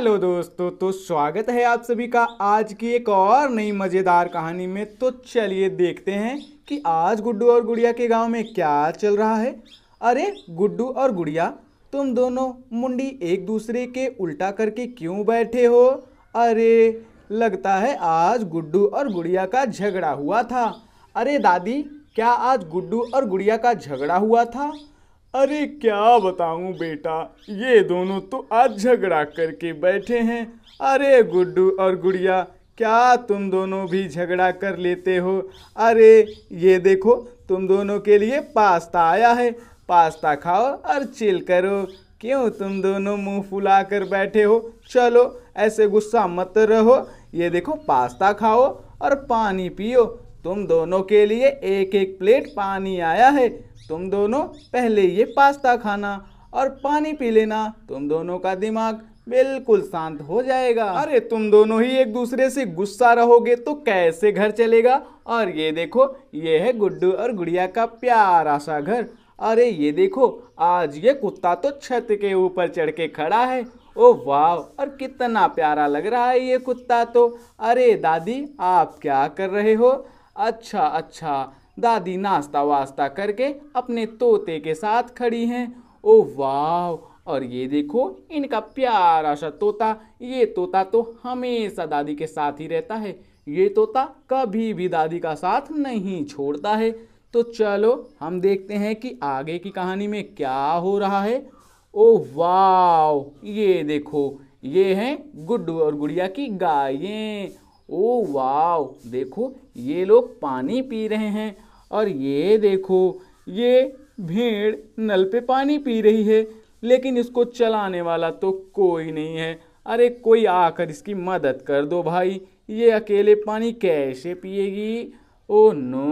hello दोस्तों तो स्वागत है आप सभी का आज की एक और नई मज़ेदार कहानी में तो चलिए देखते हैं कि आज गुड्डू और गुड़िया के गांव में क्या चल रहा है अरे गुड्डू और गुड़िया तुम दोनों मुंडी एक दूसरे के उल्टा करके क्यों बैठे हो अरे लगता है आज गुड्डू और गुड़िया का झगड़ा हुआ था अरे दादी क्या आज गुड्डू और गुड़िया का झगड़ा हुआ था अरे क्या बताऊं बेटा ये दोनों तो आज झगड़ा करके बैठे हैं अरे गुड्डू और गुड़िया क्या तुम दोनों भी झगड़ा कर लेते हो अरे ये देखो तुम दोनों के लिए पास्ता आया है पास्ता खाओ और चिल करो क्यों तुम दोनों मुंह फुला कर बैठे हो चलो ऐसे गुस्सा मत रहो ये देखो पास्ता खाओ और पानी पियो तुम दोनों के लिए एक एक प्लेट पानी आया है तुम दोनों पहले ये पास्ता खाना और पानी पी लेना तुम दोनों का दिमाग बिल्कुल शांत हो जाएगा अरे तुम दोनों ही एक दूसरे से गुस्सा रहोगे तो कैसे घर चलेगा और ये देखो ये है गुड्डू और गुड़िया का प्यारा सा घर अरे ये देखो आज ये कुत्ता तो छत के ऊपर चढ़ के खड़ा है ओ वाह और कितना प्यारा लग रहा है ये कुत्ता तो अरे दादी आप क्या कर रहे हो अच्छा अच्छा दादी नाश्ता वास्ता करके अपने तोते के साथ खड़ी हैं ओ वाह और ये देखो इनका प्यारा सा तोता ये तोता तो हमेशा दादी के साथ ही रहता है ये तोता कभी भी दादी का साथ नहीं छोड़ता है तो चलो हम देखते हैं कि आगे की कहानी में क्या हो रहा है ओ वाह ये देखो ये हैं गुड्डू और गुड़िया की गायें ओ वाव देखो ये लोग पानी पी रहे हैं और ये देखो ये भेड़ नल पे पानी पी रही है लेकिन इसको चलाने वाला तो कोई नहीं है अरे कोई आकर इसकी मदद कर दो भाई ये अकेले पानी कैसे पिएगी ओ नो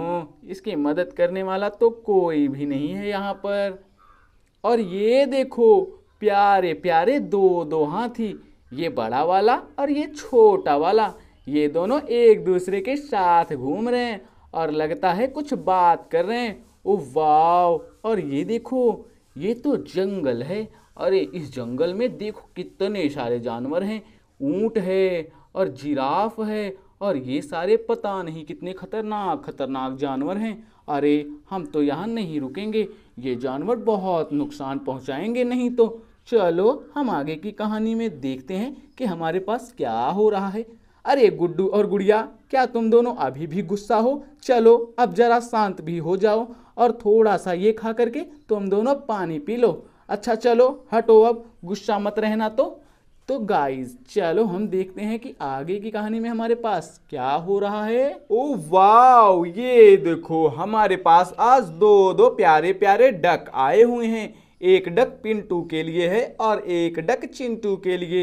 इसकी मदद करने वाला तो कोई भी नहीं है यहाँ पर और ये देखो प्यारे प्यारे दो दो हाथी ये बड़ा वाला और ये छोटा वाला ये दोनों एक दूसरे के साथ घूम रहे हैं और लगता है कुछ बात कर रहे हैं ओ वाव और ये देखो ये तो जंगल है अरे इस जंगल में देखो कितने सारे जानवर हैं ऊँट है और जिराफ है और ये सारे पता नहीं कितने खतरनाक खतरनाक जानवर हैं अरे हम तो यहाँ नहीं रुकेंगे ये जानवर बहुत नुकसान पहुँचाएंगे नहीं तो चलो हम आगे की कहानी में देखते हैं कि हमारे पास क्या हो रहा है अरे गुड्डू और गुड़िया क्या तुम दोनों अभी भी गुस्सा हो चलो अब जरा शांत भी हो जाओ और थोड़ा सा ये खा करके तुम दोनों पानी पी लो अच्छा चलो हटो अब गुस्सा मत रहना तो तो गाइस चलो हम देखते हैं कि आगे की कहानी में हमारे पास क्या हो रहा है ओ वाओ ये देखो हमारे पास आज दो दो प्यारे प्यारे डक आए हुए हैं एक डक पिंटू के लिए है और एक डक चिंटू के लिए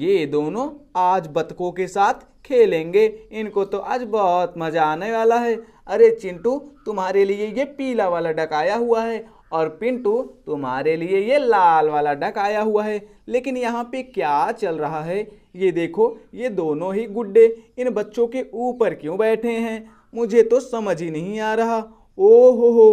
ये दोनों आज बतकों के साथ खेलेंगे इनको तो आज बहुत मज़ा आने वाला है अरे चिंटू तुम्हारे लिए ये पीला वाला डक आया हुआ है और पिंटू तुम्हारे लिए ये लाल वाला डक आया हुआ है लेकिन यहाँ पे क्या चल रहा है ये देखो ये दोनों ही गुड्डे इन बच्चों के ऊपर क्यों बैठे हैं मुझे तो समझ ही नहीं आ रहा ओ हो हो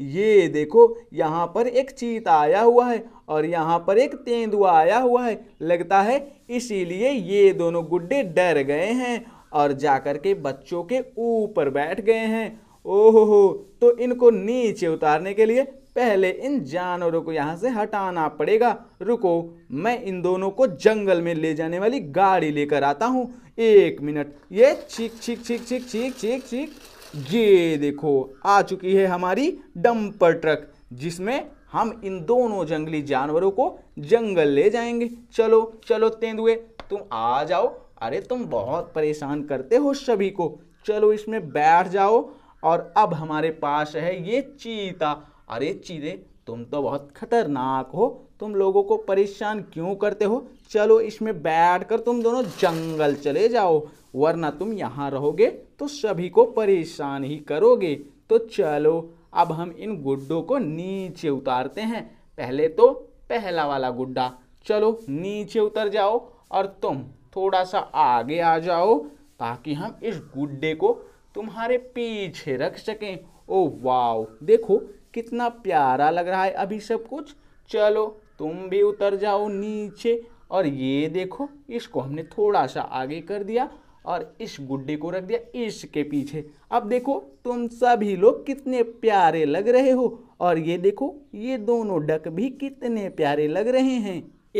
ये देखो यहाँ पर एक चीता आया हुआ है और यहाँ पर एक तेंदुआ आया हुआ है लगता है इसीलिए ये दोनों गुड्डे डर गए हैं और जाकर के बच्चों के ऊपर बैठ गए हैं ओहो तो इनको नीचे उतारने के लिए पहले इन जानवरों को यहाँ से हटाना पड़ेगा रुको मैं इन दोनों को जंगल में ले जाने वाली गाड़ी लेकर आता हूँ एक मिनट ये छीक छीक छीक छीक छीक छीक छीक ये देखो आ चुकी है हमारी डंपर ट्रक जिसमें हम इन दोनों जंगली जानवरों को जंगल ले जाएंगे चलो चलो तेंदुए तुम आ जाओ अरे तुम बहुत परेशान करते हो सभी को चलो इसमें बैठ जाओ और अब हमारे पास है ये चीता अरे चीते तुम तो बहुत खतरनाक हो तुम लोगों को परेशान क्यों करते हो चलो इसमें बैठ कर तुम दोनों जंगल चले जाओ वरना तुम यहाँ रहोगे तो सभी को परेशान ही करोगे तो चलो अब हम इन गुड्डों को नीचे उतारते हैं पहले तो पहला वाला गुड्डा चलो नीचे उतर जाओ और तुम थोड़ा सा आगे आ जाओ ताकि हम इस गुड्डे को तुम्हारे पीछे रख सकें ओ वाओ देखो कितना प्यारा लग रहा है अभी सब कुछ चलो तुम भी उतर जाओ नीचे और ये देखो इसको हमने थोड़ा सा आगे कर दिया और इस गुड्डे को रख दिया इसके पीछे अब देखो तुम सभी लोग कितने प्यारे लग रहे हो और ये देखो ये दोनों डक भी कितने प्यारे लग रहे हैं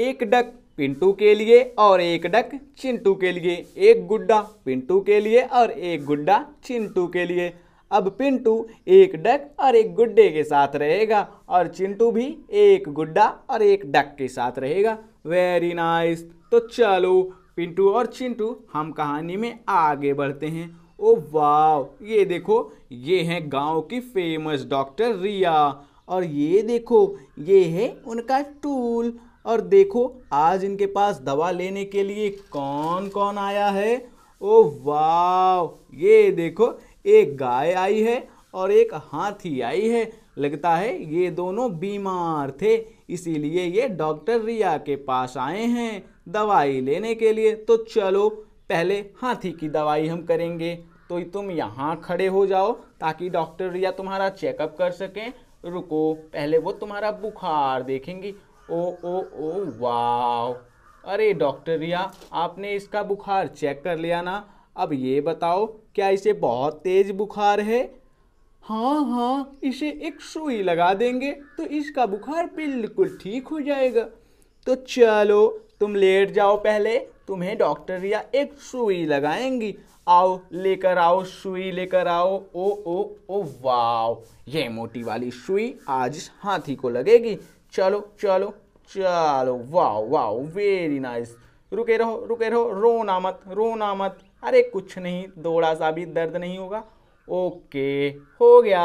एक डक पिंटू के लिए और एक डक चिंटू के लिए एक गुड्डा पिंटू के लिए और एक गुड्डा चिंटू के लिए अब पिंटू एक डक और एक गुड्डे के साथ रहेगा और चिंटू भी एक गुड्डा और एक डक के साथ रहेगा वेरी नाइस तो चलो पिंटू और चिंटू हम कहानी में आगे बढ़ते हैं ओ वाव ये देखो ये है गांव की फेमस डॉक्टर रिया और ये देखो ये है उनका टूल और देखो आज इनके पास दवा लेने के लिए कौन कौन आया है ओ वाव ये देखो एक गाय आई है और एक हाथी आई है लगता है ये दोनों बीमार थे इसीलिए ये डॉक्टर रिया के पास आए हैं दवाई लेने के लिए तो चलो पहले हाथी की दवाई हम करेंगे तो तुम यहाँ खड़े हो जाओ ताकि डॉक्टर रिया तुम्हारा चेकअप कर सकें रुको पहले वो तुम्हारा बुखार देखेंगी ओ ओ ओ वाह अरे डॉक्टर रिया आपने इसका बुखार चेक कर लिया ना अब ये बताओ क्या इसे बहुत तेज बुखार है हाँ हाँ इसे एक सुई लगा देंगे तो इसका बुखार बिल्कुल ठीक हो जाएगा तो चलो तुम लेट जाओ पहले तुम्हें डॉक्टर या एक सुई लगाएंगी आओ लेकर आओ सुई लेकर आओ ओ ओ ओ वाओ ये मोटी वाली सुई आज हाथी को लगेगी चलो चलो चलो वाओ वाओ वेरी नाइस रुके रहो रुके रहो रोना मत रोना मत अरे कुछ नहीं थोड़ा सा भी दर्द नहीं होगा ओके हो गया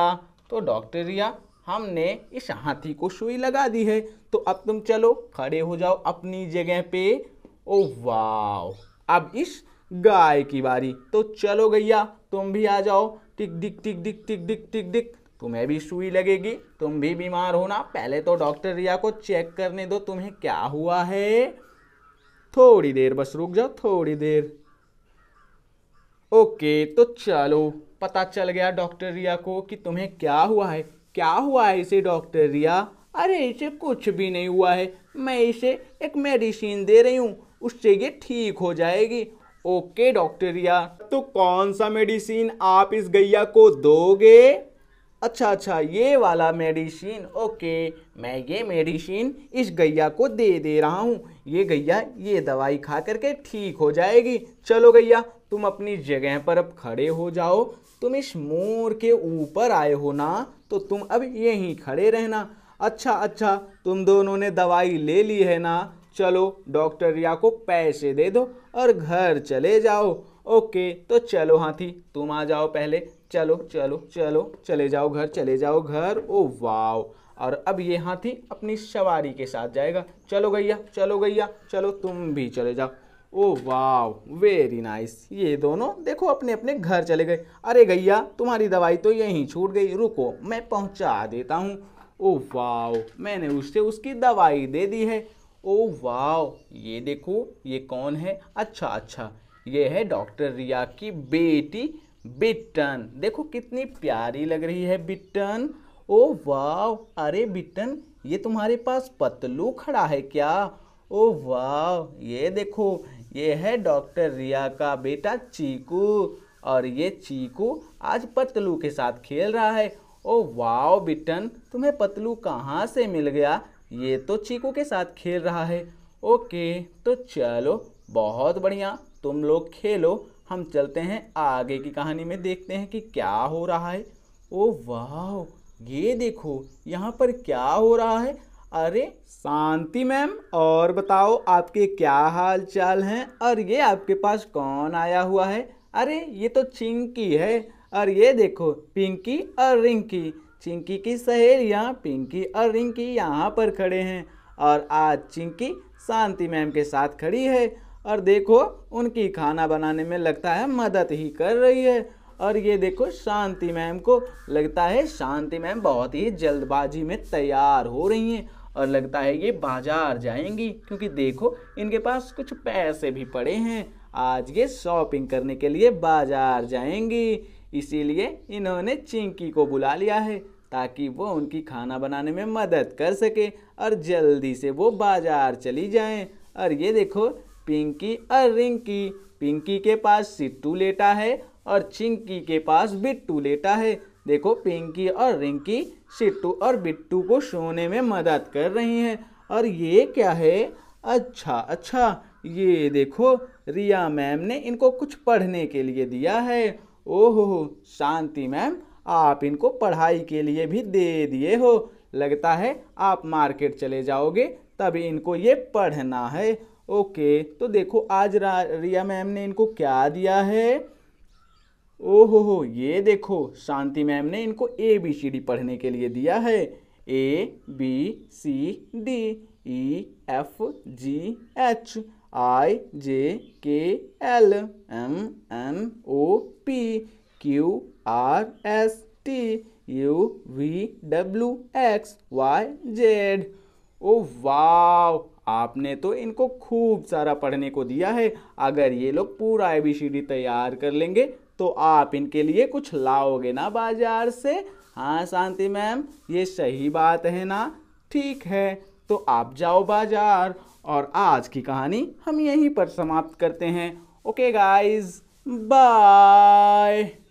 तो डॉक्टर रिया हमने इस हाथी को सुई लगा दी है तो अब तुम चलो खड़े हो जाओ अपनी जगह पे ओ वाह अब इस गाय की बारी तो चलो गैया तुम भी आ जाओ टिक टिक टिक टिक टिक टिक टिक टिक तुम्हें भी सुई लगेगी तुम भी बीमार हो ना पहले तो डॉक्टर रिया को चेक करने दो तुम्हें क्या हुआ है थोड़ी देर बस रुक जाओ थोड़ी देर ओके तो चलो पता चल गया डॉक्टर रिया को कि तुम्हें क्या हुआ है क्या हुआ है इसे डॉक्टर रिया अरे इसे कुछ भी नहीं हुआ है मैं इसे एक मेडिसिन दे रही हूँ उससे ये ठीक हो जाएगी ओके डॉक्टर रिया तो कौन सा मेडिसिन आप इस गैया को दोगे अच्छा अच्छा ये वाला मेडिसिन ओके मैं ये मेडिसिन इस गैया को दे दे रहा हूँ ये गैया ये दवाई खा करके ठीक हो जाएगी चलो गैया तुम अपनी जगह पर अब खड़े हो जाओ तुम इस मोर के ऊपर आए हो ना तो तुम अब यहीं खड़े रहना अच्छा अच्छा तुम दोनों ने दवाई ले ली है ना चलो डॉक्टर रिया को पैसे दे दो और घर चले जाओ ओके तो चलो हाथी तुम आ जाओ पहले चलो चलो चलो चले जाओ घर चले जाओ घर ओ वाओ और अब ये हाथी अपनी सवारी के साथ जाएगा चलो गैया चलो गैया चलो तुम भी चले जाओ ओ वाह वेरी नाइस ये दोनों देखो अपने अपने घर चले गए अरे गैया तुम्हारी दवाई तो यहीं छूट गई रुको मैं पहुंचा देता हूँ ओ वाह मैंने उससे उसकी दवाई दे दी है ओ वाह ये देखो ये कौन है अच्छा अच्छा ये है डॉक्टर रिया की बेटी बिट्टन देखो कितनी प्यारी लग रही है बिट्टन ओ वाह अरे बिट्टन ये तुम्हारे पास पतलू खड़ा है क्या ओ वाह ये देखो ये है डॉक्टर रिया का बेटा चीकू और ये चीकू आज पतलू के साथ खेल रहा है ओ वाओ बिटन तुम्हें पतलू कहाँ से मिल गया ये तो चीकू के साथ खेल रहा है ओके तो चलो बहुत बढ़िया तुम लोग खेलो हम चलते हैं आगे की कहानी में देखते हैं कि क्या हो रहा है ओ वाह ये देखो यहाँ पर क्या हो रहा है अरे शांति मैम और बताओ आपके क्या हाल चाल हैं और ये आपके पास कौन आया हुआ है अरे ये तो चिंकी है और ये देखो पिंकी और रिंकी चिंकी की सहेलियाँ पिंकी और रिंकी यहाँ पर खड़े हैं और आज चिंकी शांति मैम के साथ खड़ी है और देखो उनकी खाना बनाने में लगता है मदद ही कर रही है और ये देखो शांति मैम को लगता है शांति मैम बहुत ही जल्दबाजी में तैयार हो रही हैं और लगता है ये बाजार जाएंगी क्योंकि देखो इनके पास कुछ पैसे भी पड़े हैं आज ये शॉपिंग करने के लिए बाजार जाएंगी इसीलिए इन्होंने चिंकी को बुला लिया है ताकि वो उनकी खाना बनाने में मदद कर सके और जल्दी से वो बाजार चली जाएं और ये देखो पिंकी और रिंकी पिंकी के पास सिट्टू लेटा है और चिंकी के पास बिट्टू लेटा है देखो पिंकी और रिंकी सिट्टू और बिट्टू को सोने में मदद कर रही हैं और ये क्या है अच्छा अच्छा ये देखो रिया मैम ने इनको कुछ पढ़ने के लिए दिया है ओहो शांति मैम आप इनको पढ़ाई के लिए भी दे दिए हो लगता है आप मार्केट चले जाओगे तभी इनको ये पढ़ना है ओके तो देखो आज रिया मैम ने इनको क्या दिया है ओहो हो ये देखो शांति मैम ने इनको ए बी सी डी पढ़ने के लिए दिया है A B C D E F G H I J K L M N O P Q R S T U V W X Y Z oh wow आपने तो इनको खूब सारा पढ़ने को दिया है अगर ये लोग पूरा ए बी सी डी तैयार कर लेंगे तो आप इनके लिए कुछ लाओगे ना बाजार से हाँ शांति मैम ये सही बात है ना ठीक है तो आप जाओ बाजार और आज की कहानी हम यहीं पर समाप्त करते हैं ओके गाइस बाय